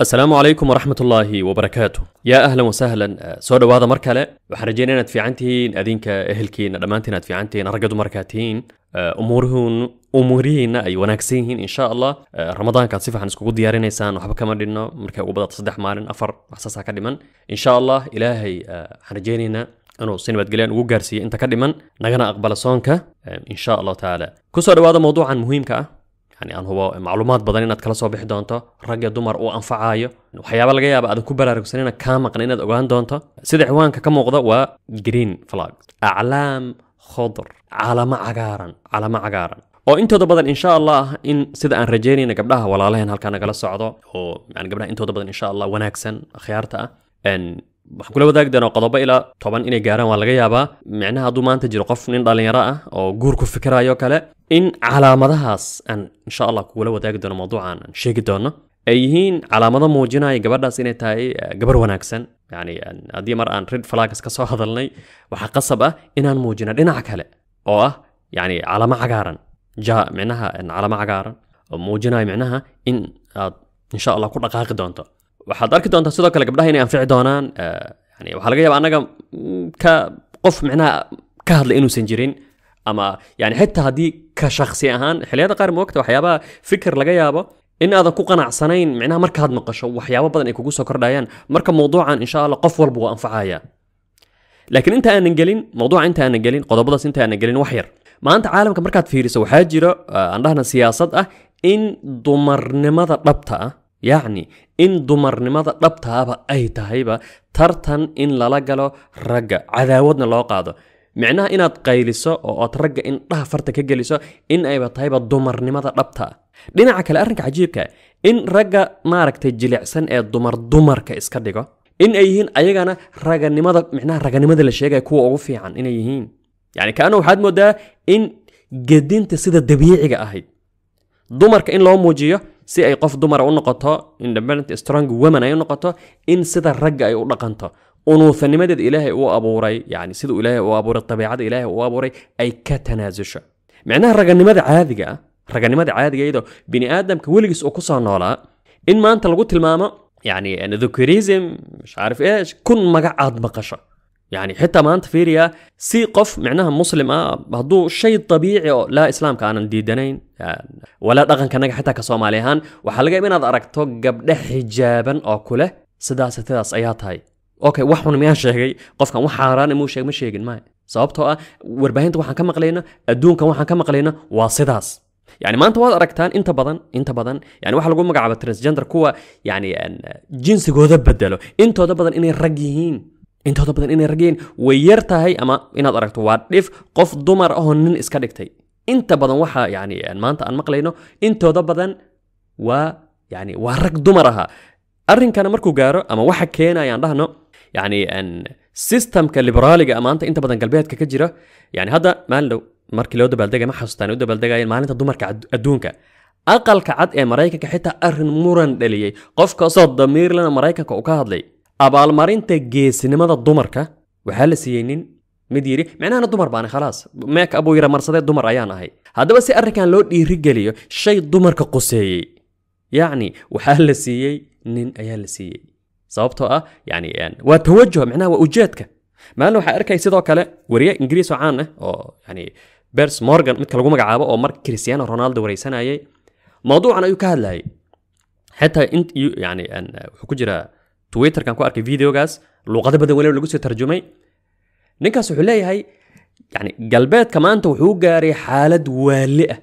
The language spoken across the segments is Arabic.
السلام عليكم ورحمة الله وبركاته يا أهلا وسهلا أه، سؤال وهذا مركلة وحرجينا نت في عنتين أذينك أهل كين دمانتي في عنتين رقد مركاتين أه، أمورهن أي وناكسين إن شاء الله أه، رمضان كان صفة حنسكو قد ياري نيسان وحبك مرينا مركا وبدا تصدح مارن أفر أحساسها كلمة إن شاء الله إلهي حرجينا أنو سين بدقلين وقرسي انت كلمة نغنى أقبل صونك إن شاء الله تعالى كسر هذا موضوع عن مهم كأه yani aan macluumaad badan inaad kala soo bixi doonto rag dumar u anfacayo waxyaaba laga yaaba aadan ku baraarugsanina kaa maqan inaad ogaan doonto sida ciwaanka ka muuqda waa green flag aclaam khodr calamo cagaaran calamo cagaaran oo intooda badan insha allah in sida aan rajeynayna gabdhaha walaalaheen halkaa nagala socdo oo gabdhaha intooda badan insha allah wanaagsan akhyaarta ah waxay kula wadaagdeen oo qodobo ilaa toban inay gaaraan waa laga yaabaa micnaha hadduu maanta jiro qof nin dhallinyaro ah oo guur ku fikirayo kale in calaamadahaas aan insha allah kugula wadaagi doono mawduucan aan sheegi doono ay yihiin calaamado muujinaya gabadhaas inay tahay eh, gabar wanaagsan yani haddii mar aan red flags ka soo hadalnay waxaa qasab ah inaan muujino dhinac kale oo ah yani calaamo cagaaran ja micnaha calaamo cagaaran oo muujinaya micnaha in aad insha allah ku dhaqaaqi doonto waxaad arki doontaa sidoo kale gabdhaha inay anfici doonaan eh, yani waxaa laga yaaba annaga mm, ka qof micnaha ka hadlay inuusan jirin ama yani xitaa haddii ka shaksi ahaan xilliyada qaar moogta waxyaabaha fikir laga yaabo in aadan ku qanacsanayn micnaha markaad maqasho waxyaabo badan ay kugu soo kordhayaan marka mawduucan insha allah qof walba waa anfacaya laakiin inta aanan gelin mawduuca inta aanan gelin qodobadaas inta aanan gelin wax yar maanta caalamka markaad fiiriso waxaa jiro aan eh, siyaasad ah in dumarnimada dhabta ah yacni in dumarnimada dhabtaaba ay tahayba tartan in lala galo ragga cadaawadna loo qaado micnaha inaad qayliso oo ood ragga indhaha farta ka geliso in ayba tahayba dumarnimada dhabtaa dhinaca kale arrinka cajiibka in ragga maaragtay jilicsan ee dumar dumarka iska dhigo in ay yihiin ayagana raganimada micnaha raganimada la sheegaya kuwa ugu fiican inay yihiin yacni kaana waxaad moodaa in gedinta sida dabiiciga ahayd dumarka in loo muujiyo si ay qof dumara u noqoto independent strong woman ay u noqoto in sida ragga ay u dhaqanto unuuthanimadeed ilaahay uu abuuray yani siduu ilaahay u abuuray dabiicada ilaahay uu abuuray ay ka tanaasusho micnaha raganimada caadiga ah raganimada caadiga iyadoo bini aadamka weligiis uu kusoo noolaa in maanta lagu tilmaamo yani dhukurism mش عارف ايش كن مقعد بقشه يعني حتى ما انت فيريا قف معناها مسلم هذا شيء طبيعي لا اسلام كان دي دنين يعني ولا دقن كان حتى كصوماليهان وحلقة من هذا اركتو قبل حجابا او كله سداسة ثلاث ايات هاي اوكي وحن ميان شيء قف كان وحاران مو شيء مش شيء ماي صوبتو اه وربهين تو حكم قلينا ادون كان حكم قلينا وسداس يعني ما انت واضح اركتان انت بدن انت بدن يعني واحد يقول مقعب ترانس جندر كوا يعني, يعني جنسي جوده بدلو انت هذا بدن اني رجيين intooda badan inay rageen way yar tahay ama inaad aragto waa dhif qof dumar ahoo nin iska dhigtay inta badan waxa yani maanta aan maqlayno intooda badan waa yani waa rag dumar ahaa arrinkana markuu gaaro ama waxa keenaya aan dhahno yani systemka liberaaliga maanta inta badan galbeedka ka jira yani hadda maalin dhow markii loo dabaaldegay ma xasuustaan u dabaaldegayeen maalinta dumarka adduunka aqalka cad ee maraykanka xitaa arrin muran dhaliyey qof kastoo damiirlana maraykanka u ka hadlay abaalmarinta geesinimada dumarka waxaa la siiyey nin mid yidhi micnahana dumar baana khalaas meek abuu yara marsadee dumar ayaan ahay haddaba si arrinkan loo dhiirigeliyo shay dumarka quseeyey yacni waxaa la siiyey nin ayaa la siiyey sababtoo ah yani waa tawajuh micnaha waa ujeedka maalin waxaa arkay sidoo kale wariye ingiriis oo caan ah oo yani bers morgan midka lagu magacaabo oo marka cristiano ronaldo wareysanayay mawduucan ayuu ka hadlayay xataa in yani wuxuu ku jiraa twitterkan ku arkay videogaas luuqado badan waliba lagu soo tarjumay ninkaas wuxuu leeyahay yani galbeedka maanta wuxuu gaaray xaalad waaliah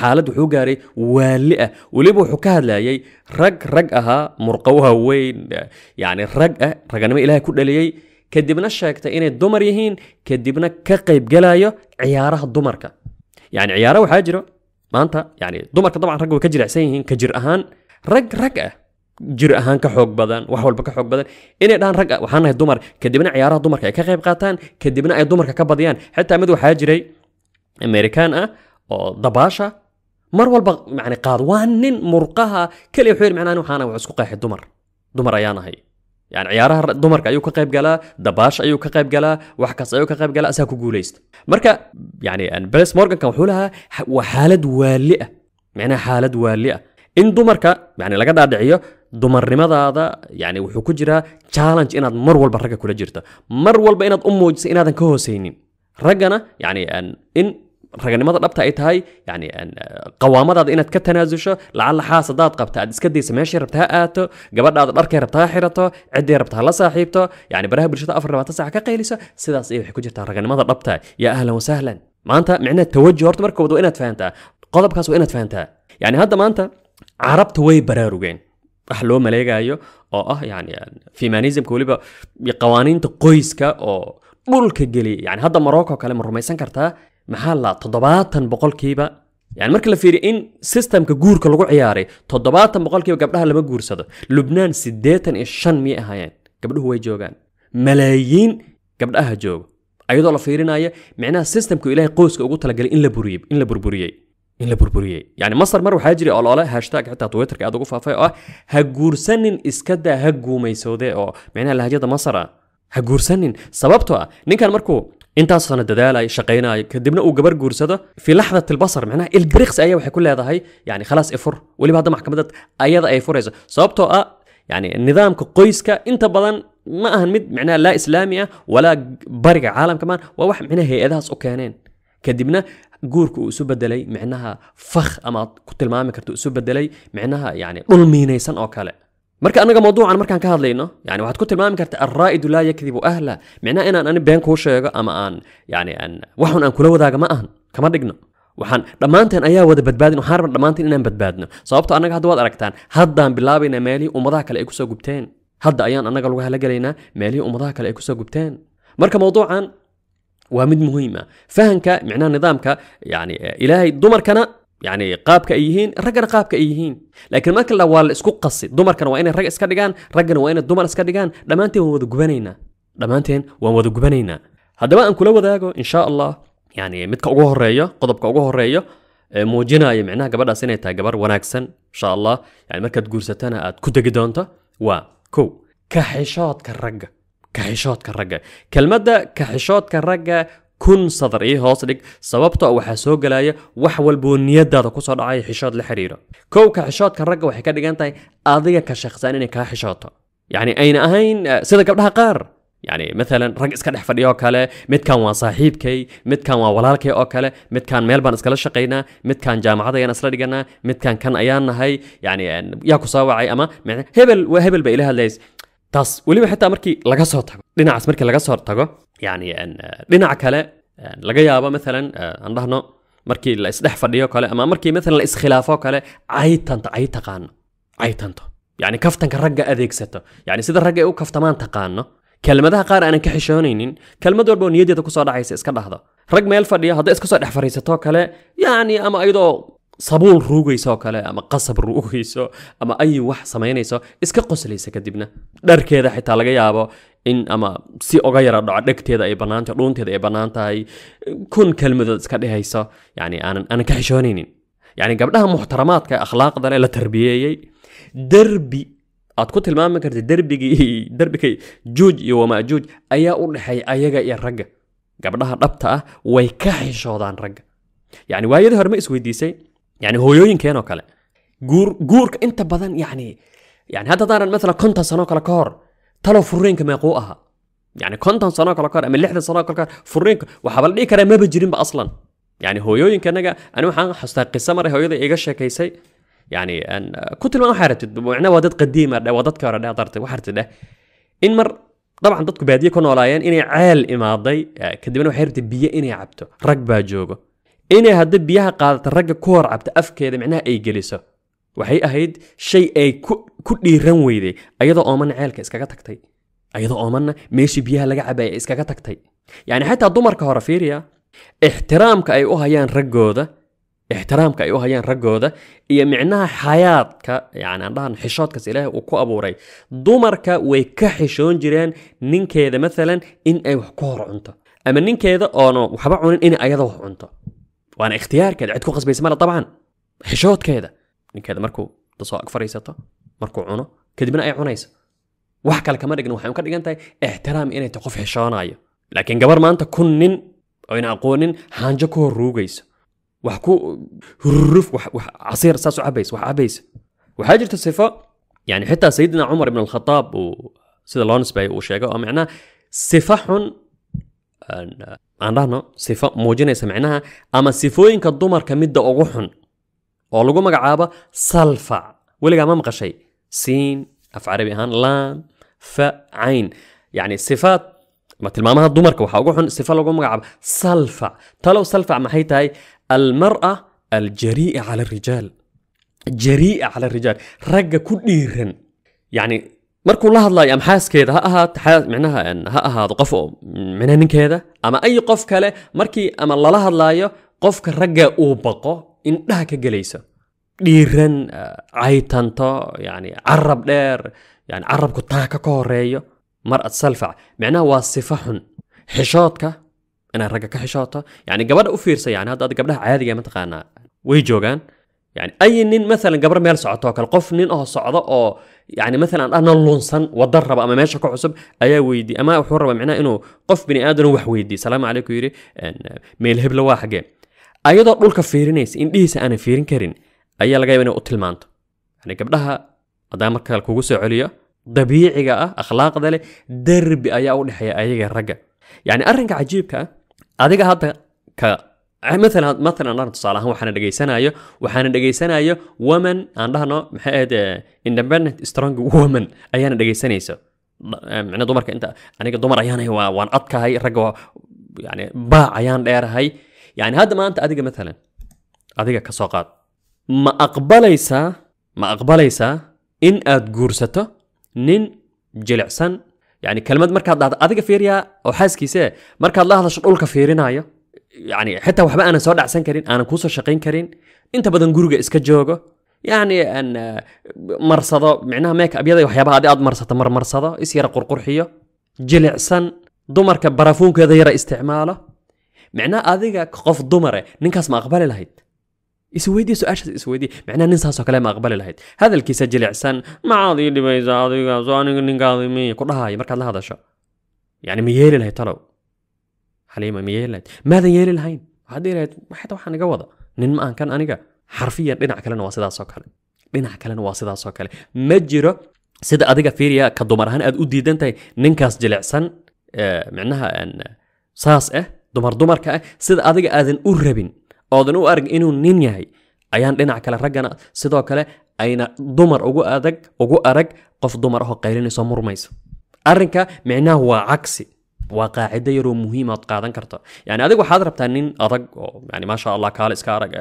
xaalad wuxuu gaaray waali ah weliba wuxuu ka hadlayay rag rag ahaa murqo waaweyn yani rag ah raganimo ilaahay ku dhaliyey kadibna sheegtay inay dumar yihiin kadibna ka qaybgalayo ciyaaraha dumarka yani ciyaaro waxaa jiro maanta yani dumarka dabcan ragga way ka jirecsan yihiin ka jir ahaan rag rag ah jir ahaan ka xoog badan wax walba ka xoog badan inay dhahaan rag waxaan nahay dumar kadibna ciyaaraha dumarka ay ka qayb qaataan kadibna ay dumarka ka badiyaan xitaa mid waxaa jiray amerikaan ah oo dabaasha mar walba yani qaad waa nin murqaha kaliya wuxuu yidhi macnaa waxaan wax isku qeexay dumar dumar ayaan ahay yani ciyaaraha dumarka ayuu ka qayb galaa dabaash ayuu ka qayb galaa wax kaas ayuu ka qayb galaa asaa ku guulaysta marka yani bes morgankan wuxuu lahaa waa xaalad waali ah macnaha xaalad waali ah in dumarka yani laga dhaadhiciyo dumarnimadaada yani wuxuu ku jiraa challenge inaad mar walba ragga kula jirto mar walba inaad u muujiso inaadan ka hoosaynin raggana yani in raganimada dhabta ay tahay yani qawaamadaada inaad ka tanaasusho lacalla xaasadaad qabta aad iska daysa meeshay rabta ha aato gabadhaada dharkay rabta ha xirato ciddii rabta ha la saaxiibto yani baraha bulshada afar labaatan saac ka qayliso sidaas ayay waxay ku jirtaa raganimada dhabta yaa ahlan wasahlan maanta micnaha tawajuh horta marka koobad waa inaad fahantaa qodobkaas waa inaad fahantaa yani hadda maanta carabta way baraarugeen wax loo maleegaayo oo ah yani weliba qawaaniinta qoyska oo dhulka geliya yani hadda morocco kale ma rumaysan kartaa maxaa la toddobaatan boqolkiiba yani marka la fiiriyo in systemka guurka lagu ciyaaray toddobaatan boqolkiiba gabdhaha lama guursado lubnaan siddeetan iyo shan miyay ahaayeen gabdhuhu way joogaan malaayiin gabdhaha joogo ayadoo la fiirinaya micnaha systemku ilaahay qoyska ugu talagalay in la buriyey in la burburiyey in la burburiyey yani masar mar waxaa jira olole hashtaag xitaa twitterka aad ugu faafay oo ah ha guursanin iskadaa ha guumaysoode oo micnaha lahajada masara ha guursanin sababtoo ah ninkan markuu intaas sano dadaalay shaqaynay kadibna uu gabar guursado fi laxdat albasar micnaha ilbiriqs ayaa waxay ku leedahay yani khalaas ifur weliba hadda maxkamadad ayada ay furayso sababtoo ah يعني نظام قويسكا انت بدن ما اهن مد معناه لا اسلاميه ولا برق عالم كمان وواحد معناه هي ادهس اوكانين kadibna guurka uu isu bedelay micnaha fakh ama aad ku tilmaami karto isu bedelay micnaha yani dhul miinaysan oo kale marka anaga mawduucan markaan ka hadlayno yani waxaad ku tilmaami karta alraa'idu laa yakdibu ahla micnaha inaan ani been kuu sheego ama aan yani aan waxun aan kula wadaaga ma ahan kama dhigno waxaan dhammaanteen ayaa wada badbaadin waxaan rabna dhammaanteen inaan badbaadno sababto annaga hadda waad aragtaan haddaan bilaabaynaa meelihii ummadaha kale ay kusoo gubteen hadda ayaan annaga lagu halagelaynaa meelihii ummadaha kale ay kusoo gubteen marka mawduucan ومد مهمة فهنك معناه نظامك يعني إلهي دمر كنا يعني قاب كأيهين رجل قاب كأيهين لكن ما كل الأول سكوك قصي دمر كنا وين الرجل سكديجان رجل وين الدمر سكديجان لما أنت وذو جبنينا لما أنت وذو جبنينا هذا ما أنكلوا ذاقو إن شاء الله يعني متك أجوه الرية قضب كأجوه الرية آه، موجنا معناها قبل سنة تا قبل وناكسن إن شاء الله يعني مركز جورستنا كده جدا أنت وكو كحشات كرجل كحشوت كرقة كلمدة كحشات كرقة كن صدر إيه هاصلك سببته أو حسوق لاية وحول بنية ده تقص على حشات الحريرة كو كحشوت كرقة وحكاية جانتي أضيع كشخصان إني كحشوتة يعني أين أين سيدك قبلها قار يعني مثلا رق اسكا دحفر يو كالي مت كان صاحب كي مت كان ولال كي او كالي مت كان ميلبان اسكا شقينا مت كان جامعة ديان اسلا ديانا مت كان كان ايان هاي يعني, يعني ياكو صاوعي اما هبل وهبل بإلها ليس taas weliba xitaa markii laga soo tago dhinacaas markii laga soo tago yani eh, dhinaca kale eh, laga yaabo maalan eh, aan dhahno markii la isdhex fadhiyo kale ama markii maalan la iskhilaafo kale caytanto cay taqaano cay yani kaftanka ragga adeegsato yani sida ragga ay u kaftamaan taqaano kelmadaha qaar aanan ka xishoonaynin kelmad walbao niyadeeda kusoo dhacaysa iska dhahdo rag meel fadhiya hadday iska dhex fadhiisato kale yani ama iyadoo sabuul ruugaysa oo kale ama qasab ruugayso ama ayi wax samaynayso iska qoslaysa kadibna dharkeeda xitaa laga yaabo in ama si oga yara dhaco dhegteeda ay bannaantahy dhuunteeda ay bannaan tahay kun kelmadood iska dhehayso yani aanan aanan ka xishoonaynin yani gabdhaha muxtaramaadka akhlaaqda le la tarbiyeeyey derbi aad ku tilmaami karta derbigii derbigay juuj iyo wamaajuuj ayaa u dhexeeya ayaga iyo ragga gabdhaha dhabta ah way ka xishoodaan ragga yani waayadii hore ma isweydiisay يعني هويوين كينو كلا جور جورك انت بدن يعني يعني هذا دارا مثلا كنت سنو كلا ترى تلو فرين كما يقوها يعني كنت سنو كلا كور اما لحظة سنو كلا كور فرين وحبال ايه كلا ما بجرين بأصلا يعني هويوين كينو انا وحان حستا قصة مري هويوين ايه شا كيسي يعني ان كنت ما حارت معنا وادت قديمة وادت كورا دا دارت وحارت ده ان مر طبعا دادكو بادية كنو لايان اني عال اماضي آه، كدبنو حيرت بيه اني عبتو رقبا جوجو inay hadda biyaha qaadata ragga ku hor cabta afkeeda micnaha ay geliso waxay ahayd shay ay ku dhiiran weyday ayadoo oomanna ceelka iskaga tagtay ayadoo oomanna meeshii biyaha laga cabaya iskaga tagtay yacni xataa dumarka hore fiiriya ixtiraamka ay u hayaan raggooda ixtiraamka ay u hayaan raggooda iyo micnaha xayaadka yani aan dhahan xishoodkas ilaahay uu ku abuuray dumarka way ka xishoon jireen ninkeeda maalan in ay wax ku hor cunto ama ninkeeda oono waxba cunin in ayada wax cunto وانا اختيار كذا عندكم قصبي يسمى طبعا حشوت كذا يعني كذا مركو تصاق فريستا مركو عونه كذا من اي عونيس وحكى لك مرق نوحي وكذا انت احترام اني تقف حشانايا لكن قبل ما انت كنن او ان اقول هانجكو روغيس وحكو رف وح وح عصير ساس عبيس وح عبيس وحاجة الصفة يعني حتى سيدنا عمر بن الخطاب وسيد لونس باي وشيغا معناه صفح aan dhahno sifo muujinaysa micnaha ama sifooyinka dumarka midda ugu xun oo lagu magacaabo salfac weligaa ma maqashay siin af carabi ahaan laam fa cayn yacni sifaad ama tilmaamaha dumarka waxaa ugu xun sifo lagu magacaabo salfac talow salfac maxay tahay almar'a aljarii'a cala alrijaal jarii'a cala alrijaal ragga ku dhiiran yacni markuu la hadlayo ama xaaskeeda ha ahaato micnaha ha ahaado qof micnaha ninkeeda ama ay qof kale markii ama lala hadlaayo qofka ragga uu baqo indhaha ka gelayso dhiiran caytanto yani carab dheer yani carabku taaka ka horeeyo mar ad salfac micnaha waa sifa xun xishoodka inaad ragga ka xishooto yani gabadha u fiirsa yani hadda gabdhaha caadiga mataqaanaa way joogaan yani ay nin maalan gabar meel socoto oo kale qof nin oo socdo oo yani maalan ana lunsan wada raba ama meesha ka cusub ayaa weydii ama wuxuu raba micnaha inuu qof bini aadano wax weydiiy salaamu calayku yidhi meel hebla waa xagee ayadoo dhulka fiirinaysa indhihiisa aanan fiirin karin ayaa laga yaba inay u tilmaanto yani gabdhaha haddaan markaa kugu soo celiyo dabiiciga ah akhlaaqda leh derbi ayaa u dhexeeya ayaga ragga yani arrinka cajiibka adiga hadda ka مثلا مثلا anaan tusaale ahaan waxaana dhegaysanayo waxaana dhegaysanayo woman aan dhahno maxay ahayd independent strong woman ayaana dhegaysanayso micna dumarka inta aniga dumar ayaanay waa waan adkahay ragga yani baac ayaan dheerahay yani hadda maanta adiga mathalan adiga ka soo qaad ma aqbalaysaa ma aqbalaysaa in aad guursato nin jilicsan yani kelmad markaad dhahdo adiga fiiriyaa oo xaaskiise markaad la hadasho dhulka fiirinaayo yani xitaa waxba aanan soo dhacsan karin aanan kuusoo shaqayn karin inta badan guriga iska joogo yacni marsado micnaha meek abyada waxyaabaha adi aad marsato marmarsado is yara qurqurxiyo jilicsan dumarka barafuunkeeda yara isticmaalo micnaha adiga qof dumare ninkaas ma aqbali lahayd isweydiye su-aashaas isweydiye micnaha nin saasoo kale ma aqbali lahayd hadalkiisa jilicsan macaad ii dhibaysa adigaas aniga ninkaadi miya ku dhahaayo markaad la hadasho yani ma yeeli lahayd talow xaliima ma lahayd maadan yeeli lahayn waxaad lahayd xataa waxaa naga wada nin ma aan aniga xarfiyan dhinac kalena waa sidaasoo kale dhinac kalena waa sidaasoo kale ma jiro sida adiga fiiriya ka dumar ahaan aad u diidan tahay ninkaas jilicsan eh, micnaha saas ah dumar dumarka ah sida adiga aadan u rabin oodan u arag inuu nin yahay ayaan dhinac kale raggana sidoo kale ayna dumar ugu adag ugu arag qof dumar ahoo qaylinayso murmayso arrinka micnaha waa cagsi waa qaacida yaroo muhiim aad qaadan karta yani adiga waxaad rabtaa nin adag oo yani maasha allah kaale iska arag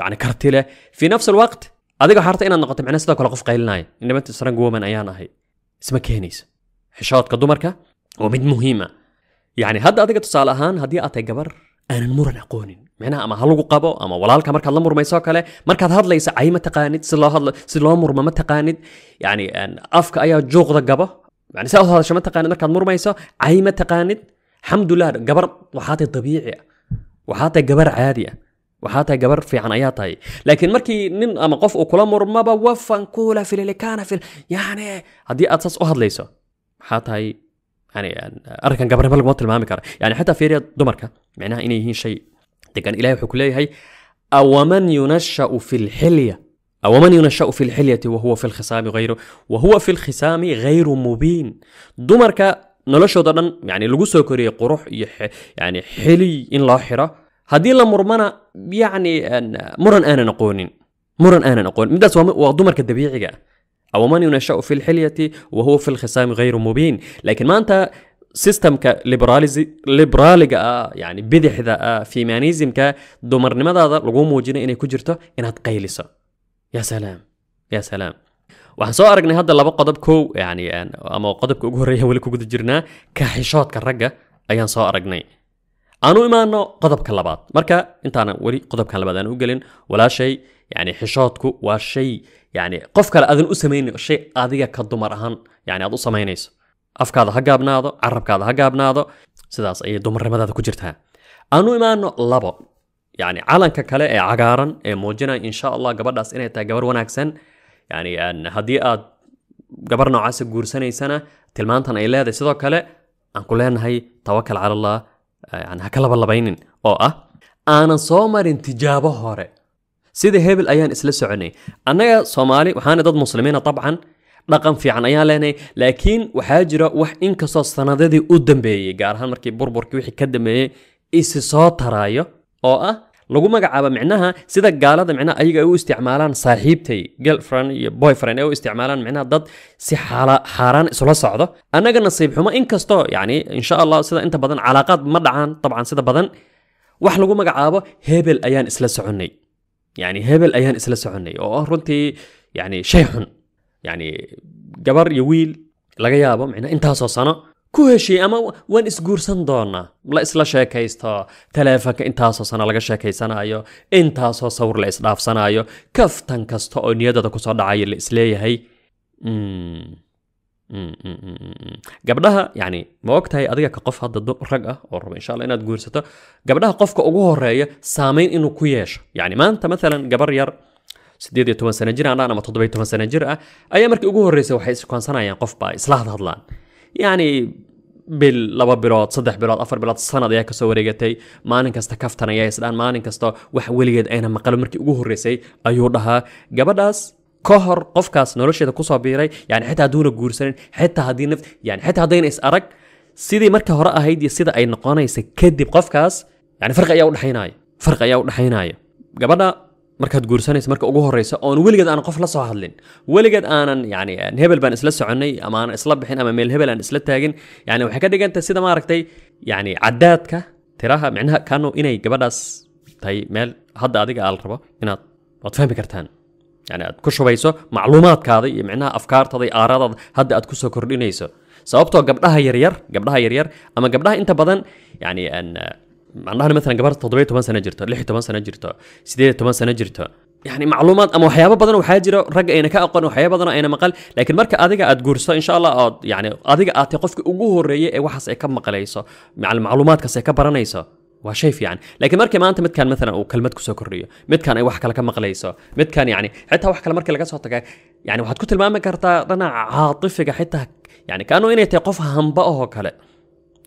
yani karti leh fi nafs alwaqt adiga waxaa rabta inaad noqoto macnaha sidoo kale qof qaylinaya nimanta strong woman ayaan ahay isma keenaysa xishoodka dumarka waa mid muhiima yani hadda adiga tusaale ahaan haddii aad tahay gabar aanan muran aqoonin micnaha ama halagu qabo ama walaalka markaad la murmayso kale markaad hadlaysa cay ma taqaanid si loo hadlo si loo murma ma taqaanid yani afka ayaa juuqda gaba يعني سأو هذا شو متقان إنك مر ما يسا عي متقان الحمد لله جبر وحاطة طبيعية وحاطة جبر عادية وحاطة جبر في عن لكن مركي نن أما قف وكل مر ما بوفا نقوله في اللي كان في يعني هدي أتصص أحد ليسا حاتي يعني, أركان جبر بلغ مطل ما يعني حتى في رياض دمركا معناها إني هي شيء تكن إلهي حكولي هي أو من ينشأ في الحلية أو من ينشأ في الحلية وهو في الخصام غير وهو في الخصام غير مبين دمرك نلاشو دادن يعني لغو كوري قروح يح يعني حلي إن لاحرة هدي لمرمنا يعني أن مرن أنا نقولين مرن أنا نقول من داس ودمرك الدبيعي أو من ينشأ في الحلية وهو في الخصام غير مبين لكن ما أنت سيستم ك ليبراليزي يعني بدي حذاء في مانيزم ك دمر نمذا هذا لغو إني كجرته إنها تقيلسه يا سلام يا سلام waxaan soo aragnay hadda laba qodob kow yani ama qodobka ugu horreeya weli kuguda jirnaa kaaxishoodka ragga ayaan soo aragnay aan u imaano qodobka labaad marka intaanan weli qodobkan labaad aan u gelin walaashay yani xishoodku waa shay yani qof kale aadan u samaynin shay adiga ka dumar ahaan yani aad u samaynayso afkaada ha gaabnaado carabkaada ha gaabnaado sidaas ayay dumarnimadaada ku jirtaa aan u imaano labo yani calanka kale ee cagaaran ee muujinaya insha allah gabadhaas inay tahay gabar wanaagsan yani haddii aad gabar noocaasa guursanaysana tilmaantan ay leedahay sidoo kale aan ku leenahay tawakal calallah yani ha ka laba oo ah aanan soo marin tijaabo hore sida hebel ayaan isla soconay annaga soomaali waxaana dad muslimiina dabcan dhaqan fiican ayaan leenahay laakiin waxaa jira wax inkastoo sanadadii u dambeeyey gaar ahaan markii burburkii wixii ka dambeeyey isi soo taraayo oo ah lagu magacaabo micnaha sida gaalada micnaha ayaga ay u isticmaalaan saaxiibtay girlfriend iyo boyfriend ay u isticmaalaan micnaha dad si xaala xaaraan isula socdo annaga nasiib xumo inkastoo yacni insha allah sida inta badan calaaqaad ma dhacaan dabcan sida badan wax lagu magacaabo hebel ayaan isla soconnay yacni hebel ayaan isla soconnay oo ah runtii yacni shay xun yacni gabar iyo wiil laga yaabo micnaha intaasoo sano ku heshii ama waan isguursan doonaa la isla sheekaysto taleefonka intaasoo sana laga sheekaysanayo intaasoo sawir la isdhaafsanayo kaftan kasta oo niyadada kusoo dhacaya la isleeyahay mm. Mm, mm, gabdhaha yani ma ogtahay adiga ka qof hadda rag ah oo rabo insha inaad guursato gabdhaha qofka ugu horeeya saamayn inuu ku yeesho yani maanta maalan gabar yar sideed iyo toban sana jir aan dhaan ama toddoba iyo toban sana jir ah ayaa markii ugu horreysay waxay iskonsanayaan qof baa isla hadhadlaan yacni bil laba bilood saddex bilood afar bilood sanad ayaa kasoo wareegatay maalin kasta kaftan ayaa isdhaan maalin kasta wax weligeed ayna maqlo markii ugu horreysay ayuu dhahaa gabadhaas ka hor qofkaas nolosheeda kusoo biiray yani xitaa hadduuna guursanin xitaa haddii naf yani xitaa haddayna is arag sidii marka hore ahayd iyo sida ay noqonaysa kadib qofkaas yani farqi ayaa udhexaynaya farqi ayaa udhexaynaya gabadha markaad guursanaysa marka ugu horreysa oon weligeed aanan qof la soo hadlin weligeed aanan yani hebel baan isla soconay ama aanan isla bixin ama meel hebel aan isla taagin yani waxay ka dhigantahay sida maaragtay yani cadaadka tiraha micnaha kaano inay gabadhaas tahay meel hadda adiga aal rabo inaad waad fahmi kartaan yani aad ku shubayso macluumaadkaada iyo micnaha afkaartaada iyo aaradaada hadda aad kusoo kordhinayso sababtoo gabdhaha yaryar gabdhaha yaryar ama gabdhaha inta badan yani معناها مثلا قبل تطبيق 8 سنه جرت لحي 8 سنه جرت سيدي 8 سنه يعني معلومات اما وحياه بدن وحياه جرى رق اينا كا اقوى وحياه بدن اينا مقل لكن مركا اذيك اد ان شاء الله أد يعني اذيك اد تقفك اوغو هوريه اي وحس اي كم مقليسه مع المعلومات كسي كبرانيسه وشايف يعني لكن مركي ما انت متكان مثلا او كلمتك سو كريه مت اي وحكه لك مقليسه مت متكان يعني حتى وحكه لمركي لقى صوتك يعني, يعني وحد كنت ما كرتا انا عاطفه حتى يعني كانوا اني تقف هم بقه كله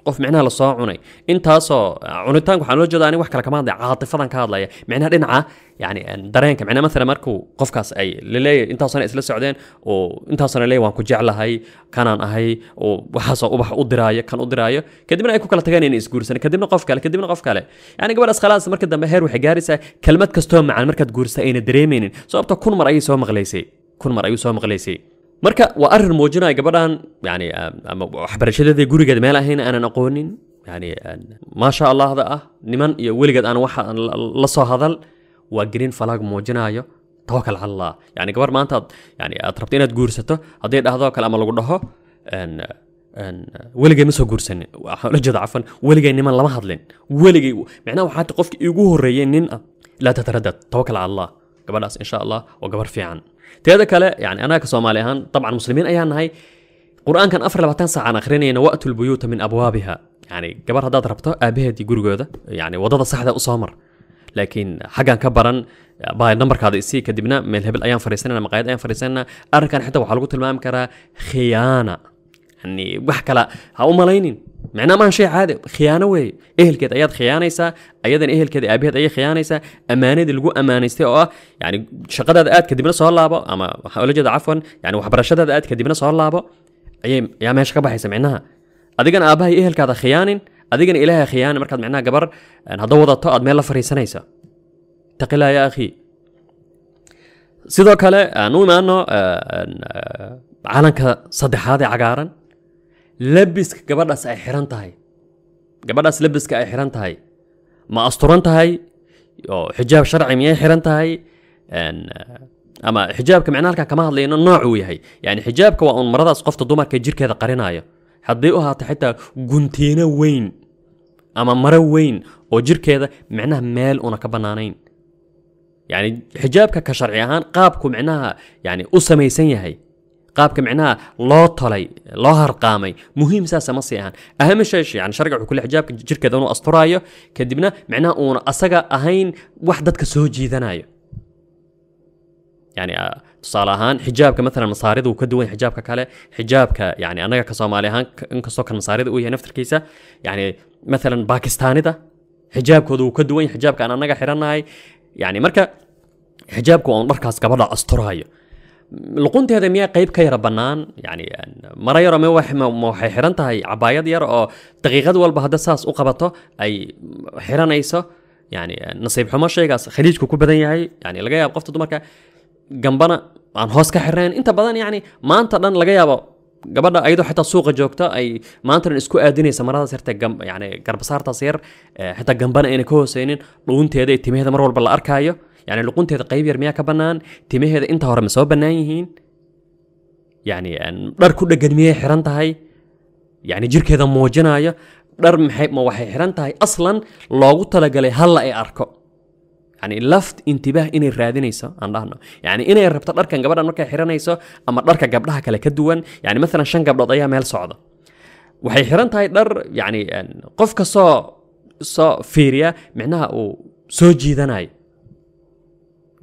qof micnaha lasoo cunay intaasoo ah, cunitaanka waxaa loo jeeda anig wax kale kama hadlaya caatifadan ka hadlaya micnaha dhinaca yani eh, dareenka micnaha matala markuu qofkaas ay laleeyahy intaasana isla socdeen oo intaasana leeyahy waan ku jeclahay kanaan ahay oo waxaasoo ubax u diraayo kan u diraayo kadibna ay ku kala tageen inay isguursan kadibna qof kale kadibna qof kale yani gabadhaas khalaas marka dambe heer waxay gaaraysaa kelmad kastoo macaan markaad guursata ayna dareemaynin sababta kun mar ayay soo maqlaysay kun mar ayuu soo maqlaysay marka waa arin muujinaya gabadhan yani eh, ama waxbarashadeeda gurigeed meel ahayn aanan aqoonin yani eh, maasha allahda ah niman iyo weligeed aan wax la soo hadal waa green falaag muujinayo tawakal calallah yani gabarh maanta yani aad rabto inaad guursato hadday dhahdo kale ama lagu dhaho weligay ma soo guursanin waxaan jeeda cafan weligay niman lama hadlin weligay micnaha waxaa ta igu horreeyey nin ah laa tataraddad tawakal calallah gabadhaas insha allah waa gabar fiican teeda kale yani anaga soomaali ahaan dabcan muslimiin ayaan nahay qur-aankan afar labaatan saac aan akhrinayna wa'tu lbuyuuta min abwaabiha yani gabar haddaad rabto aabaheedii gurigooda yani wadada saxda usoo mar laakiin xaggaan ka baran by nambarkaada isii kadibna meel hebel ayaan fariisanayna maqaayad ayaan fariisanayna arrinkan xitaa waxaa lagu tilmaami karaa khiyaana yani wax kale ha u malaynin معناه ما شيء عادي خيانه وي اهلكed ayaad khiyaanaysaa ayadan ehelkeeda aabaheed ayay khiyaanaysaa ammaanadii lagu ammaanaystay oo ah yani shaqadaada aad kadibna soo laabo ama waxaa oola jeeda cafwan yani waxbarashadaada aad kadibna soo laabo ayay yaa meesha ka baxaysa micnaha adigana aabbahay ehelkaada khiyaanin adigana ilaahay khiyaanin markaad micnaha gabar hadda wadato aad meel la fariisanaysa taqilaa yaa akhi sidoo kale aan u imaano calanka saddexaad ee cagaaran lebiska gabadhaas ay xiran tahay gabadhaas labiska ay xiran tahay ma asturan tahay oo xijaab sharci miyay xiran tahay ama xijaabka micna halkaa kama hadlayno nooc uu yahay yani xijaabka waa uun maradaas qofta dumarka jirkeeda qarinayo haddii u haata xitaa guntiino weyn ama maro weyn oo jirkeeda micnaha meel una ka bannaanayn yani xijaabka ka sharci ahaan qaabku micnaha yani u samaysan yahay قابك معناه لو طلي لو هرقامي مهم ساسا ما سيهان اهم شيء يعني شرق كل حجاب جرك دونو استرايو كدبنا معناه اون اسقا اهين وحدتك سوجي ذنايو يعني آه، صالحان حجاب مثلا مصاريد وكدوين حجابك كاله حجابك يعني انا كصومالي هان ان كسوك المصاريد وهي نفس الكيسه يعني مثلا باكستاني ده حجابك وكدوين حجابك انا انا حيرناي يعني مركه حجابك وان مركز كبر استرايو luqunteeda miyaa qayb ka yara bannaan yani mara yaro ma waxay xiran tahay cabaayad yar oo daqiiqad walba hadda saas u qabato ay xiranayso yani nasiib xumo shaygaas khaliijku ku badan yahay yani laga yaabo qofta dumarka gambana aan hoos ka xirnayn inta badan yani maanta dhan laga yaabo gabadha ayadoo xitaa suuqa joogta ay maanta dhan isku aadinaysa maradaas yarta yani garbasaartaas yar xitaa gambana ayna ka hooseynin dhuunteeda iyo timaheeda mar walba la arkaayo يعني لقونت هذا قيب يرميها كبنان تمه هذا انت هرم سو بنايهين يعني ان دار كل جنمية حرنت هاي يعني جرك هذا موجنا يا دار محي ما وحي هاي اصلا لاقو تلا جلي هلا اي اركو يعني لفت انتباه اني رادنيسا عندنا يعني اني ربط دار كان قبل انك حرنيسا اما دار كان قبلها كلا كدوان يعني مثلا شن قبل ضيا مال صعده وحي حرنت هاي دار يعني قفك صو صو فيريا معناها او سوجي ذناي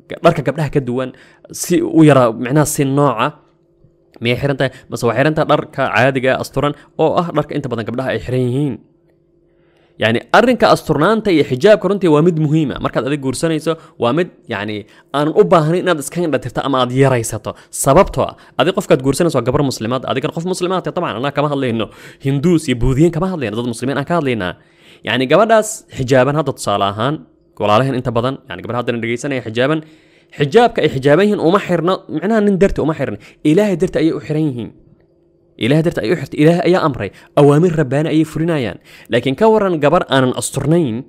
dharka gabdhaha ka duwan si u yara micnaha si nooca miyay xiran mase waxay xiran dharka caadiga asturan oo ah dharka inta badan gabdhaha ay xiran yihiin yacni arrinka asturnaanta iyo xijaabka runtii waa mid muhiima markaad adig guursanayso waa mid yacni aanan u baahnayn inaad iska indhatirto ama aad yaraysato sababtoo ah adig qofkaad guursanayso waa gabar muslimaad adigan qof muslimaad dabcan anaa kama hadlayno hinduus iyo buudiyiin kama hadlayno dad muslimiin aan ka hadlaynaa yacni gabadhaas xijaaban hadda tusaale ahaan walaalahan inta badan yani gabadha haddana dhegeysanaya xijaaban xijaabka ay xijaaban yihiin uma xirna micnaha nin darta uma xirna ilaahay darta ayay u xiran yihiin ilaah darta ayay u xirtay ilaah ayaa amray awaamir rabbaani ayay fulinayaan laakiin ka waran gabar aanan asturnayn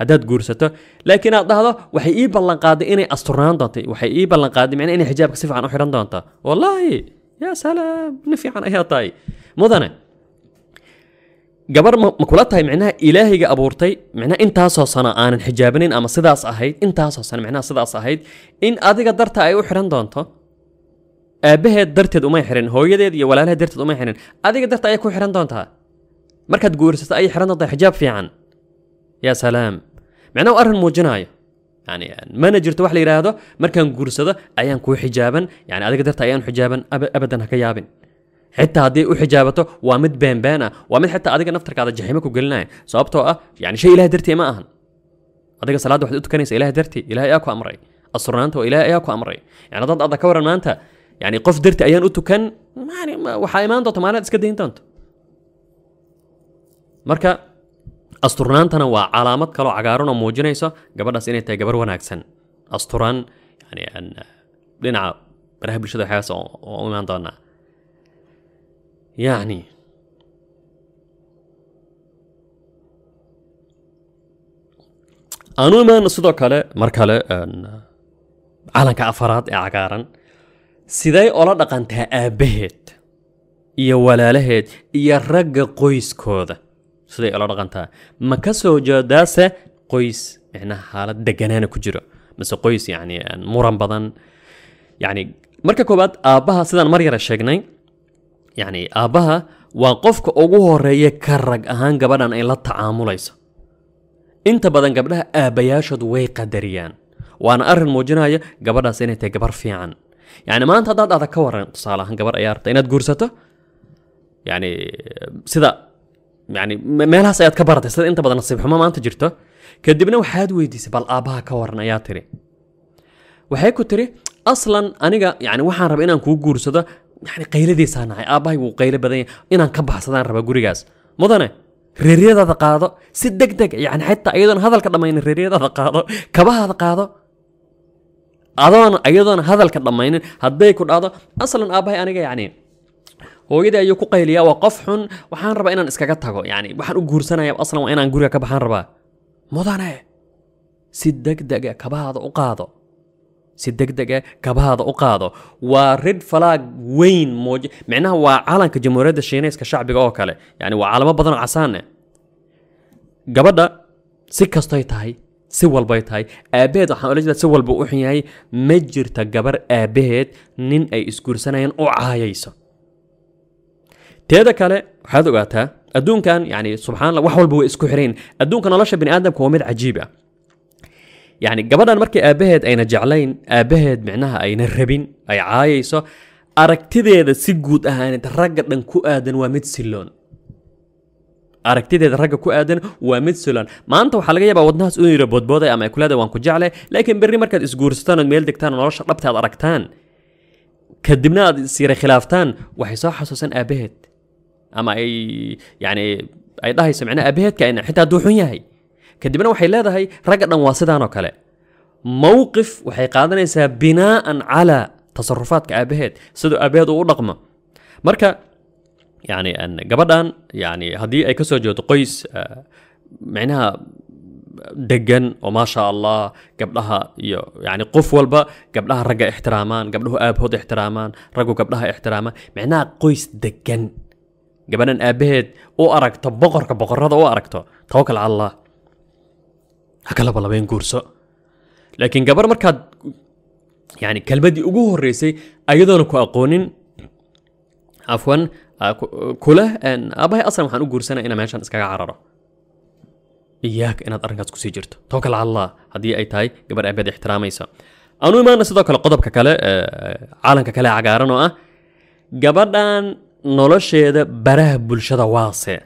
haddaad guursato laakiin aad dhahdo waxay ii ballanqaaday inay asturnaan doontay waxay ii ballanqaaday micnaa inay xijaabka si fiican u xiran doonta wallaahi yaa salaam nin fiican ayaa tahay mudane قبر مقولتها معناها إلهي أبورتي معناها أنت صنع أنا حجابين أما صدى صاهيد أنت صنع معناها صدى صاهيد إن أديك درت أي وحرن دونتو أبيها درت أمي حرن هو يدي ولا لها درت أمي حرن أديك درت أي وحرن دونتها مركز تقول أي حرن دونتها حجاب في عن يا سلام معناه أرن مو جناية يعني مانجر توحل يراهدو مركت تقول ست أيان كوي حجابا يعني أديك درت أيان حجابا أبدا هكا حتى هذه وحجابته وامد بين بينا وامد حتى هذيك نفترك على جحيمك وقلنا صابته أه يعني شيء إله درتي ما أهن هذيك صلاة واحد أتو كنيسة إله درتي إله إياك أمري أصرنا أنت وإله إياك أمري يعني ضد هذا كورا ما أنت يعني قف درتي أيان أتو كن يعني وحاي ما أنت وما لا تسكدي أنت أنت مركا أسطوران وعلامات كلو عجارنا موجنا يسا قبل ناس إني تي قبل وناكسن يعني أن لنا برهب الشدة حاسة وما أنت أنا يعني aanu imaano sidoo kale mar kale calanka afaraad ee cagaaran siday ola dhaqantaa aabbaheed iyo walaalaheed iyo ragga qoyskooda siday ola dhaqantaa ma ka soo jeedaase qoys micnaha xaalad deganaana ku jiro mise qoys yani muran badan yani marka koowaad aabbaha sidaan mar yare sheegnay يعني أباها وقفك أوجوه ريا كرج أهان جبلا أن لا تعامل ليس أنت بدن جبلها آبياش دوي قدريان وأنا أر الموجناية جبلا سنة تجبر في عن يعني ما أنت ضاد هذا كور صالة هن جبر أيار تين تجورسته يعني سدا يعني ما لها سيات كبرت سدا أنت بدن الصبح ما ما أنت جرته كدبنا وحد ويدي سبال آبها كورنا يا تري وحيكو تري أصلا أنا يعني وحنا ربينا نكون جورسته yani qayladiisaa nahay aabbahay wuu qaylo badan yahay inaan ka baxsadaan raba gurigaas mudane reeryadaada qaado si deg deg yani xitaa iyadoon hadalka dhammaynin reeryadaada qaado kabahaada qaado adoon iyadoon hadalka dhammaynin hadday ku dhacdo aslan aabbahay aniga yani hooyadii ayuu ku qayliyaa waa qof xun waxaan rabaa inaan iskaga tago yani waxaan u guursanaya aslan waa inaan guriga ka baxaan rabaa mudane si deg deg kabahaada u qaado si degdega kabahaada eh, u qaado waa red falaag weyn muuj micnaha waa calanka jamhuuriyadda shiinayska shacbiga oo kale yani waa calamo badan casaane gabadha si kastay tahay si walbay tahay aabbaheed waxaan ola jeeda si walba u xun yahay ma jirta gabar aabbaheed nin ay isguursanayaan u caayayso teeda kale waxaad ogaataa adduunkan yani subxanallah wax walba way isku xirayn adduunka nolosha bini aadamka waa mid cajiib ah yani gabadhan markii aabbaheed ayna jeclayn aabaheed micnaha ayna rabin ay caayayso aragtideeda si guud ahaaneed ragga dhan ku aadan waa mid silloon aragtideeda ragga ku aadan waa mid silloon maanta waxaa laga yaabaa wadnahaas inuu yiro boodbooday ama ay kuleeda waan ku jeclay laakiin berri markaad isguursataan ood meel degtaan oo nolosha dhabta aad aragtaan kadibna aad isyara khilaaftaan waxay soo xasuusan aabbaheed ama ay yani ay dhahayso micnaha aabbaheedka xitaa hadduu yahay kadibna waxay leedahay ragga dhan waa sidaanoo kale mowqif waxay qaadanaysaa binaa'an calaa tasarufaadka aabaheed siduu aabaheed uu u dhaqmo marka yani gabadhan yani haddii ay ka soo qoys eh, micnaha degan oo maa allah gabdhaha iyo yani qof walba gabdhaha ragga ixtiraamaan gabdhahu aabahood ixtiraamaan raggu gabdhaha ixtiraamaan micnaha qoys degan gabadhan aabaheed u aragto boqorka boqorada u aragto tawakal cala ha kala guurso laakiin gabar markaad yani kelmadii ugu horeysay ayadoona ku aqoonin afwan ah, kula aabahay aslan waxaan u guursana inaa meeshan iskaga cararo iyaak inaad arrinkaas kusii jirto tawkal callah haddii ay tahay gabar aabeed ixtiraamaysa aanu imaana sidoo kale qodobka kale eh, caalamka kale cagaaran oo ah gabadhan nolosheeda baraha bulshada waase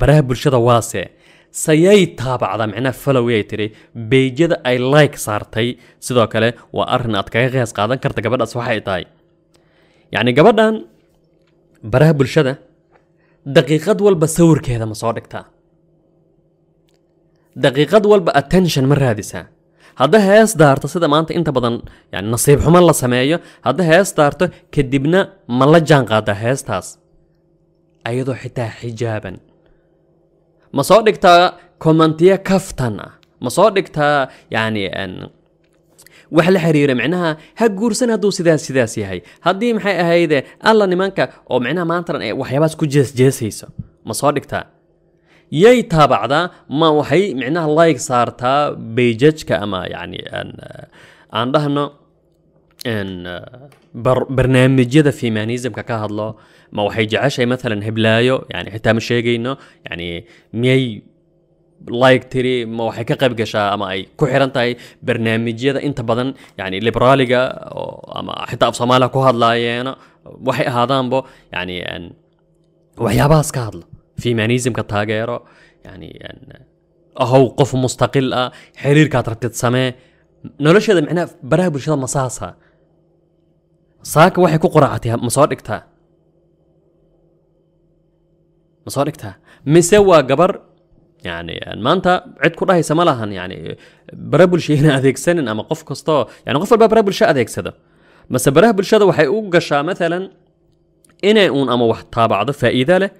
baraha bulshada waase sayay taabacda micnaa faloway tiri beyjada ay like saartay sidoo kale waa arrin aad kaga qiyaas qaadan karta gabadhaas waxay tahay yacni gabadhan baraha bulshada daqiiqad walba sawirkeeda ma soo dhigtaa daqiiqad walba attention ma raadisaa hadda hees daarto sida maanta inta badan yani nasiib xumo la sameeyo hadda hees daarto kadibna ma la jaan qaadaa heestaas ayadoo xitaa xijaaban ma soo dhigtaa commentiye kaftan ah ma soo dhigtaa yani wax la xiriira micnaha ha guursan hadduu sidaas sidaas yahay haddii maxay ahayde alla nimanka oo micnaha maantan ay waxyaabaas ku jeesjeesayso ma soo dhigtaa yay taabacdaa ma waxay micnaha layg saartaa bayjajka ama yani aan dhahno بر في فيمانيزم ككا الله ما وحي جعشي مثلا هبلايو يعني حتى مش شيقينو يعني مي لايك تري ما وحي كقب قشا اما اي كحيران تاي جدا انت بدن يعني ليبراليغا اما حتى اف صوماليا الله يعني وحي هادان بو يعني ان وحياباس كهضلا فيمانيزم كتاغيرو يعني ان اهو قف مستقل حرير كاترتت سماه هذا معناه baraha bulshada masaasa ساك وحي كو quraacatay ma soo dhigtaa ma soo dhigtaa mise waa gabar يعني مانتا عدكو راهي سمالهن يعني برابل شي هنا هذيك سنن اما قف كستا يعني قف الباب برابل شا هذيك سدا بس برابل شا وحي اوغشا مثلا انا اون اما واحد تابع ده فائده له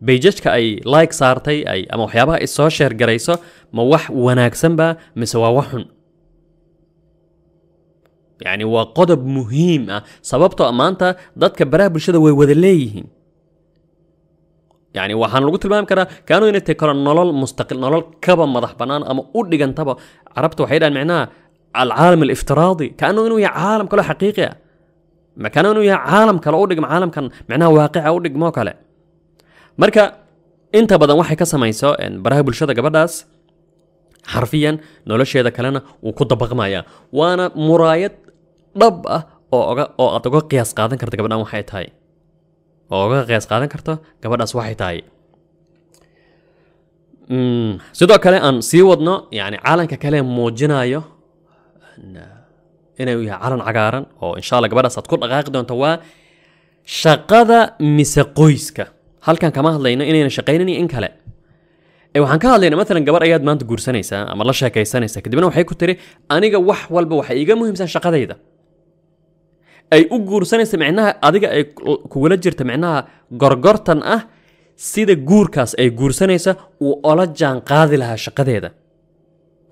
بيجشك اي لايك صارتي اي اما وحيابها السوشيال جريسو ما وح وناكسن با مسوا وحن yani waa qodob muhiim ah sababtoo maanta dadka baraha bulshada way wada leeyihiin yani waxaan lagu tilmaami karaa kaanuu inay tahay kale nolol mustaqil nolol kaba madax bannaan ama u dhigantaba carabta waxay dhahan micnaha alcaalam aliftiraadi kaanuu inuu yahay caalam kaleo xaqiiqi ah ma kaanuu inuu yahay caalam kale u dhigma caalamkan micnaha waaqica u dhigmoo kale marka inta badan waxay ka samayso baraha bulshada gabadhaas xarfiyan nolosheeda kalena wuu ku dabaqmayaa waana muraayad dhab ah oo aad oga qiyaas qaadan karta gabadhan waxay tahay oo oga qiyaas qaadan karto gabadhaas waxay tahay sidoo kale aan sii wadno yani calanka kale muujinayo inuu yahay calan cagaaran oo insha alla gabadhaas aad ku dhaqaaqi doonto waa shaqada mise qoyska halkan kama hadlayno inayna shaqaynin iyo in kale ee waxaan ka hadlaynaa maalan gabar ayaad maanta guursanaysaa ama la sheekaysanaysaa kadibna waxay ku tiri aniga wax walba waxa iiga muhiimsan shaqadayda ay u guursanaysa micnaha adiga ay kugula jirta micnaha gorgortan ah sida guurkaas ay guursanaysa uu ola jaan qaadi lahaa shaqadeeda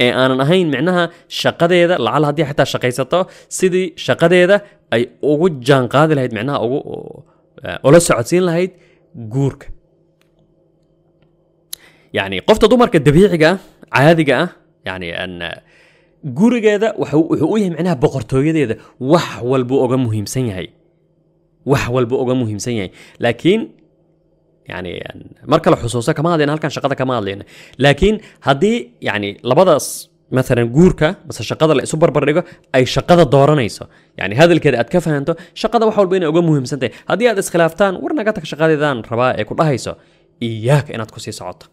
ee aanan ahayn micnaha shaqadeeda lacal haddii xataa shaqaysato sidii shaqadeeda ay ugu jaan qaadi lahayd micnaha ugu ola socodsiin lahayd guurka yacni qofta dumarka dabiiciga ah caadiga ah yani gurigeeda wuxuu u yahay micnaha boqortooyadeeda wax walbuu oga muhiimsan yahay wax walbuu oga muhiimsan yahay laakiin yani marka la xusuusto kama hadlayna halkan shaqada kama hadlayna laakiin haddii yani labadaas maalan guurka mase shaqada la isu barbardhigo ay shaqada dooranayso yani hadalkeeda aad ka fahanto shaqada wax walba inay uga muhiimsan tahay haddii aad iskhilaaftaan war naga tag shaqadeedaan rabaa ee ku dhahayso iyaaka inaad kusii socoto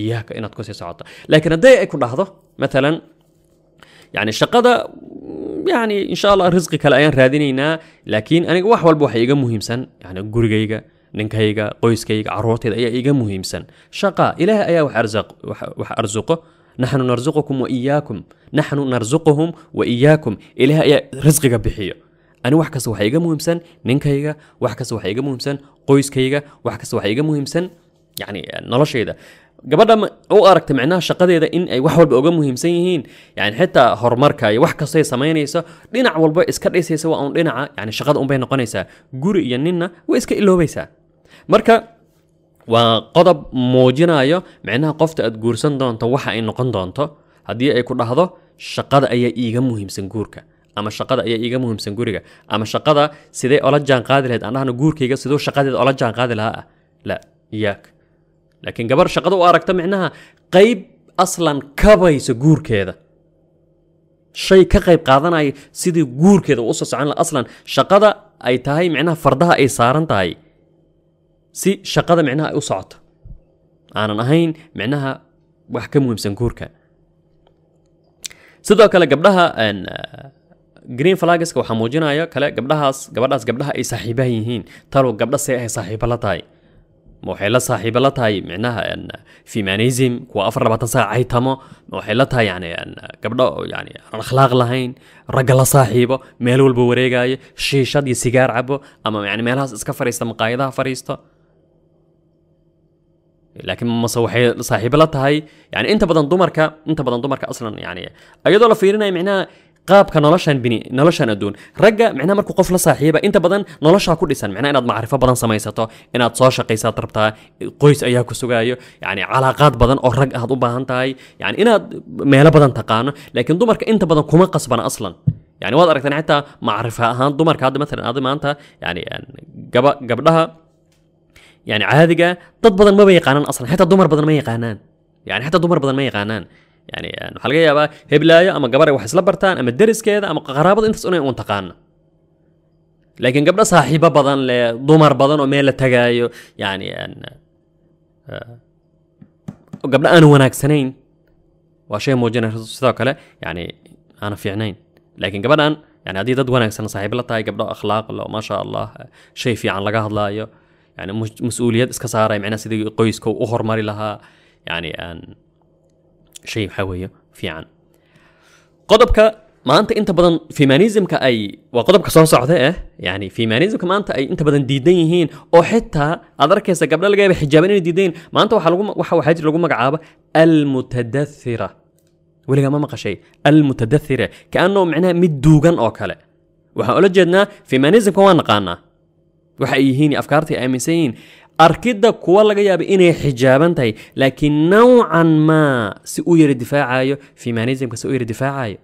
iyaaka inaad kusii socoto laakiin haddii ay ku dhahdo maalan يعني شقدا يعني ان شاء الله رزقي كلا ايان رادينينا لكن انا واح والبو واح ايغا مهم سن يعني قرقيغا قويس قويسكايغا عروتي ايا ايغا مهم سن شقا اله ايا وح ارزق وح نحن نرزقكم واياكم نحن نرزقهم واياكم اله ايا رزقك بحيه أنا واحد كسو حاجة مهم سن نينك هيجا واحد كسو حاجة مهم سن قويس كيجا واحد كسو حاجة مهم سن يعني نلاش هذا gabadha u aragta micnaha shaqadeeda in ay wax walba uga muhiimsan yihiin yani xitaa horumarka iyo wax kastay samaynayso dhinac walba iska dhisaysa waa un dhinaca yani shaqada unbay noqonaysaa guri iyo ninna way iska iloobaysaa marka waa qodob muujinayo micnaha qofta aad guursan doonto waxa ay noqon doonto haddii ay ku dhahdo shaqada ayaa iiga muhiimsan guurka ama shaqada ayaa iiga muhiimsan guriga ama shaqada sidee ola jaan lahayd aan guurkayga siduu shaqadeeda ola jaan lahaa ah la iyaak laakiin gabar shaqada u aragta micnaha qayb aslan kabaysa guurkeeda shay ka qayb qaadanaya sidii guurkeeda usoo socon aslan shaqada ay tahay micnaha fardaha ay saaran tahay si shaqada micnaha ay u socoto aanan ahayn micnaha wax ka muhiimsan guurka sidoo kale gabdhaha eh, green flageska waxaa muujinaya kale gabdhahaas gabadhaas gabdhaha ay saaxiibaha yihiin talow gabdha see ay saaxiibo la tahay موحيلا صاحب لطاي معناها أن في مانيزم كو أفر ربطة ساعة تمو يعني أن قبل يعني الأخلاق لهين رجل صاحبه ميلو البوريقا شيشة دي سيجار عبو أما يعني ميلها اسكفر يستم قايدة فريستا لكن ما صوحي صاحب لطاي يعني انت بدن دمرك انت بدن دمرك اصلا يعني ايضا لفيرنا معناها qaabka noloshan bini noloshan adduun ragga micnaha markuu qof la saaxiiba inta badan noloshaa ku dhisan micnaha inaad macrifo badan samaysato inaad soo shaqaysaad rabtaa qoys ayaa ku sugaayo yacni calaaqaad badan oo rag aad u baahan tahay yacni inaad meelo badan taqaano laakiin dumarka inta badan kuma qasbana aslan يعني وضع ركتنا حتى معرفة هان دمر كهذا مثلا هذا ما أنت يعني قبل يعني قبلها يعني عادقة ضد بدن ما بيقانان أصلا حتى دمر بدن ما يقانان يعني حتى دمر بدن ما يقانان yani waxaa laga yaabaa heblaayo ama gabaray wax isla bartaan ama deriskeeda ama qaraabada intaas unay uun taqaana laakiin gabdho saaxiibo badan le dumar badan oo meel la tagaayo yani gabdho aan wanaagsanayn waa shay muujinaya sidoo kale yani aana fiicnayn laakiin gabadhan yani haddii dad wanaagsan saaxiib la tahay gabdho akhlaaq le maa sha allah shay fiican laga hadlaayo yani mas-uuliyad iska saaray micnaa sidii qoyska u hormari lahaa yani شيء حوية في عن قدبك ما أنت أنت بدن في مانيزم كأي وقدبك صار صعدة إيه يعني في مانيزم كما أنت أي أنت بدن ديدين هين أو حتى أدرك هسه قبل لقي بحجابين ديدين ما أنت وح وح وحاجة لقوم عابة المتدثرة ولا ما مقا شيء المتدثرة كأنه معناه مدوجن أو كله وحقول جدنا في مانيزم كمان قانا وحقيهيني أفكارتي أمسين arkidda kuwa laga yaaba inay xijaaban tahay laakiin nowcan maa si u yara difaacayo feminismka si u yara difaacayo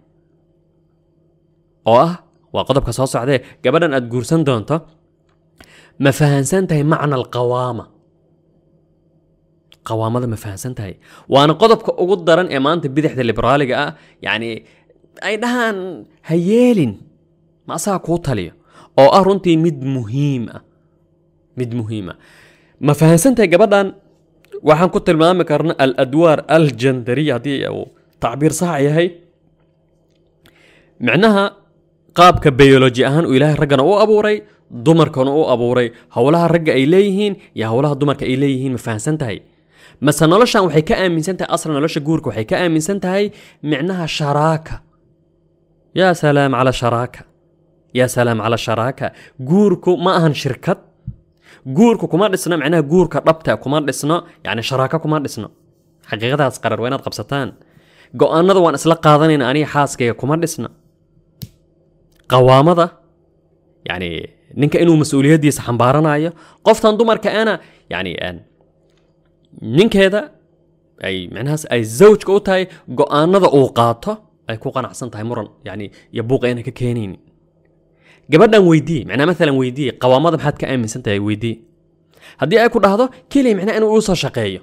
oo ah waa qodobka soo socdee gabadhan aad guursan doonto ma fahansan tahay macna alqawaama qawaamada ma fahansan tahay waana qodobka ugu daran ee maanta bidixda liberaaliga ah yacni ay dhahaan ha yeelin ma asaga kuu taliyo oo ah runtii mid muhiim ah mid muhiim ah ma fahansantahay gabadhan waxaan ku tilmaami karna al adwaar aljandariya haddii uu tacbiir sax yahay micnaha qaabka bayoloji ahaan uu ilaahay raggana u abuuray dumarkana u abuuray howlaha ragga ay leeyihiin iyo howlaha dumarka ay leeyihiin ma fahansan tahay mase noloshan waxay ka aaminsan tahay asla nolosha guurka waxay ka aaminsan tahay micnaha sharaaka yaa salaam cala sharaaka yaa salaam cala sharaaka guurku ma ahan shirkad جور كومار لسنا معناها جور كربتا كومار لسنا يعني شراكة كومار لسنا حقيقة هذا قرار وين قبستان جو أنا ذو أنا سلق هذا إن يعني أنا حاس كي كومار لسنا قوام هذا يعني نك إنه مسؤولية دي سحب بارنا عيا قفت عن دمر كأنا يعني أن نك هذا أي معناها أي زوج كوتاي جو أنا ذو أوقاته أي كوقان عصنت هاي يعني يبوق أنا ككينيني gabadhan weydii macnaa maalan weydii qawaamada maxaad ka aaminsan tahay weydii haddii ay ku dhahdo keliya macnaa inuu usoo shaqeeyo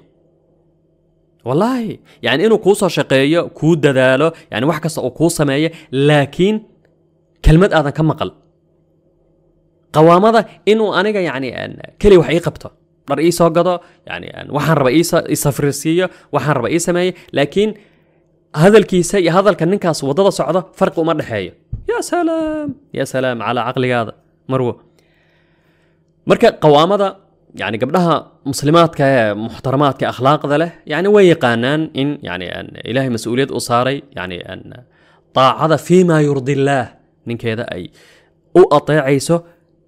wallaahi yani inuu kuusoo shaqeeyo kuu dadaalo yani wax kasta oo kuu sameeyo laakiin kelmad aadan ka maqal qawaamada inuu aniga yani keliya wax ii qabto dhar ii soo gado yani waxaan raba isafrisiiyo waxaan raba ii sameeyo laakiin hadalkiisa iyo hadalka ninkaas waddada socdo farqi uma dhexeeyo سلام يا سلام على عقلي هذا مروه مركا قوامة يعني قبلها مسلمات كا محترمات كأخلاق ذله يعني وي قانان إن يعني أن إلهي مسؤولية أصاري يعني أن طاع هذا فيما يرضي الله من كذا أي او اطيع عيسو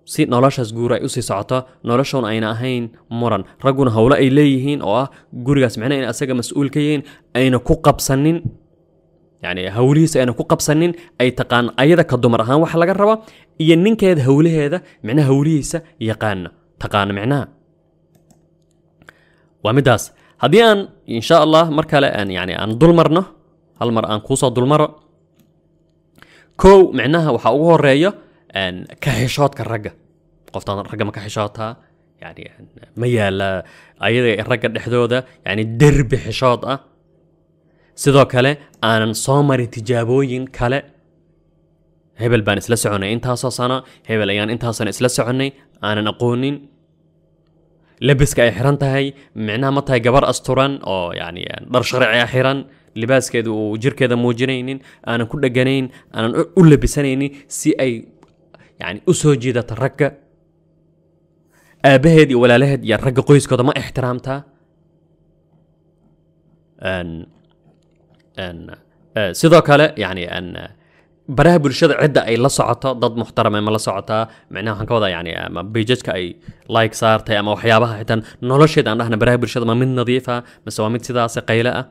سي نولاشا زغورا يوسي سعطا نولاشا ون اينا هين مران رقون هولا اي ليهين او اه قرقا سمعنا اين اساقا مسؤول كيين اينا كو قبسنين يعني هوليس أنا كو سنين أي تقان أيضا كدمر هان وحلا جربا ينن كيد هولي هذا معنى هوليس يقان تقان معنا ومداس هديان إن شاء الله مركلا أن يعني أن دول مرنا هالمر أن كوسا دول مرة كو معناها وحقوها الرأي أن كهشات كرجة قفتان رجة ما كهشاتها يعني ميال أيضا الرجة اللي حدودها يعني درب حشاطة sidoo kale aanan soo marin tijaabooyin kale hebel baan isla soconay intaasoo sano hebel ayaan intaa sano isla soconay aanan aqoonin labiska ay xiran tahay micnaha ma tahay gabar asturan oo yani eh, dhar sharci ah xiran libaaskeedu uu jirkeeda muujinaynin aanan ku dheganayn aanan u labisanaynin si ay yani u soo ragga aabaheed iyo walaalaheed iyo ragga qoyskooda ma ixtiraamtaa sidoo kale yani baraha bulshada cidda ay la socoto dad muxtarama ma la socotaa micnaha waxaan ka wadaa yani ama bejajka ay like saartay ama waxyaabaha xitan nolosheeda aan dhahna baraha bulshada ma mid nadiif ah mase waa mid sidaase qayle ah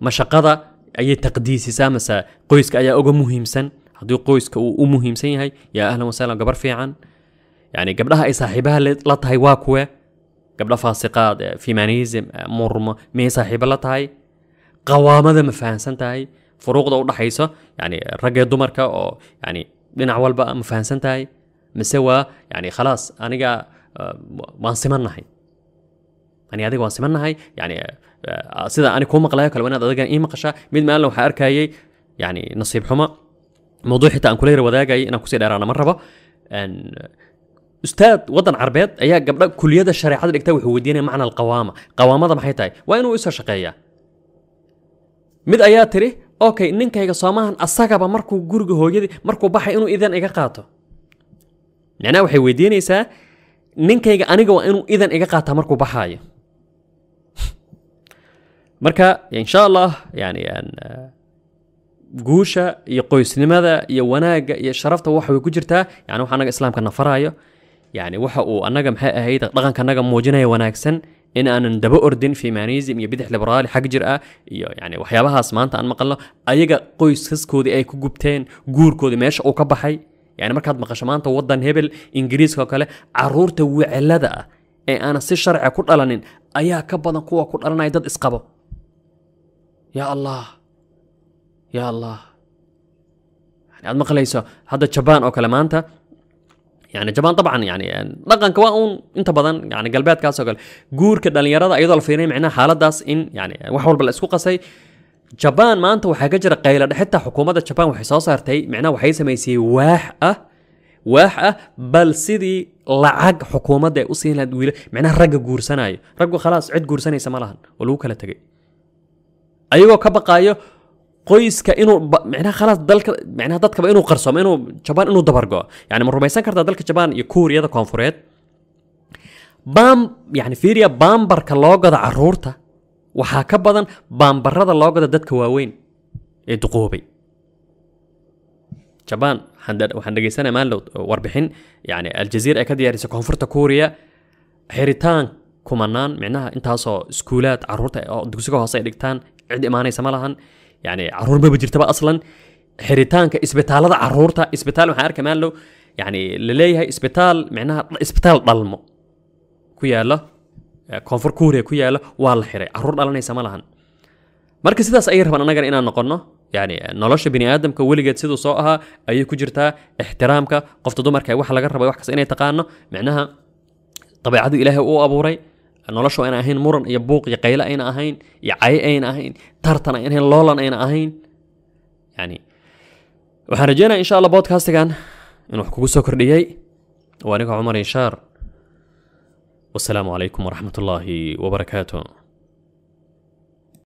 ma shaqada ayay taqdiisisaa mase qoyska ayaa uga muhiimsan haddii qoyska uu u muhiimsan yahay yaa ahlan wasahlan gabar fiican yani gabdhaha ay saaxiibaha la tahay waa kuwe gabdha faasiqaad fimanism murmo miyay saaxiibo la tahay qawaamada ma fahansan tahay furuuqda u dhaxaysa yani raggee dumarka oo yani dhinac walba ma fahansan tahay mise waa yani khalaas aniga waan simannahay ani adiga waan simannahay yani sida ani kuu maqlayo kale inaad adigan ii maqashaa mid maalin waxaa arkayay yani nasiib xumo mawduuc xitaa aan kula yar wadaagayay inaan kusii dheeraana ma rabo استاذ وطن عربيت ايا قبل كليه الشريعه اللي كتاو ويدينا معنى القوامه قوامه ما حيتاي وين ويسر شقيه mid ayaa tiri okay ninkayga soomahan asagaba markuu guriga hooyadii markuu baxay inuu idan iga qaato macnaha waxay weydiinaysaa ninkayga aniga waa inuu idan iga qaataa markuu baxaayo marka insha allah yani guusha iyo qoysnimada iyo wanaagga iyo sharafta waxa way ku jirtaa yani wax anaga islaamka na faraayo yani waxa uu anaga maxay ahayd dhaqanka anaga muujinaya wanaagsan ان ان دبو اردن في مانيز يم يبدح ليبرالي حق جرأة يعني وحيابها اسمان تان مقلة ايقا قويس هسكو دي اي قبتين قور كو دي ماش او حي يعني مركات مقشمانتا تو ودن هبل انجريز كو كالي عرور تو علاذا اي انا سي شرع كرد الانين ايا كبادن كوا كرد الان ايداد اسقابو يا الله يا الله يعني اد مقليسو هذا شبان او كلمانتا يعني جبان طبعا يعني دقن كواون انت بدن يعني قلبات كاسو قال غور كدال يرادا ايضا الفيرين حاله داس ان يعني وحول بلا اسكو قساي جبان ما انت وحاجه جرى قيل حتى حكومه جبان وحي سو سارتي معناه وحي سميسي واح اه واح اه بل سيدي لعق حكومه دي اسين لد ويل معناه رق غور سناي رق خلاص عيد غور سناي سمالهن ولو كلا تجي ايوه كبقايو qoyska inuu micnaha khalaas dalka micnaha dadkaba inuu qarsoomo inuu jabaan inuu dabargo yani ma rumaysan kartaa dalka jabaan iyo kuuriyada koonfureed baam yani fiiriya baambarka loo gada caruurta waxaa ka badan baambarada loo gada dadka waaweyn ee duqoobay jabaan waxaan dhegeysanaya maalin warbixin yani aljaziira ay ka diyaarisay koonfurta kuuriya xiritaan kumanaan micnaha intaasoo iskuulaad caruurta oo dugsiga hoose ay dhigtaan cid imaanaysa ma lahan yani caruur maba jirtaba aslan xiritaanka isbitaalada caruurta isbitaal waxaan arka maalo yani laleeyahay isbitaal micnaha isbitaal dhalmo ku yaala koonfur kuuriya ku yaala waa la xiray caruur dhalanaysa ma lahan marka sidaas ayay rabaan annagana inaan noqonno yani nolosha bini aadamka weligeed siduu soo ahaa ayay ku jirtaa ixtiraamka qofta dumarka wax laga raba wax kasta inay taqaano micnaha dabeecadu ilaahay u abuuray noloshu ayna ahayn muran iyo buuq iyo qayle ayna ahayn iyo cay ayna ahayn tartan ayna ahayn loolan ayna ahayn yani waxaan rajeynaya insha allah bodcastigan inuu wax kugu soo kordhiyey waa aniga cumar inshaar wasalaamu calaykum waraxmat ullaahi wabarakaatu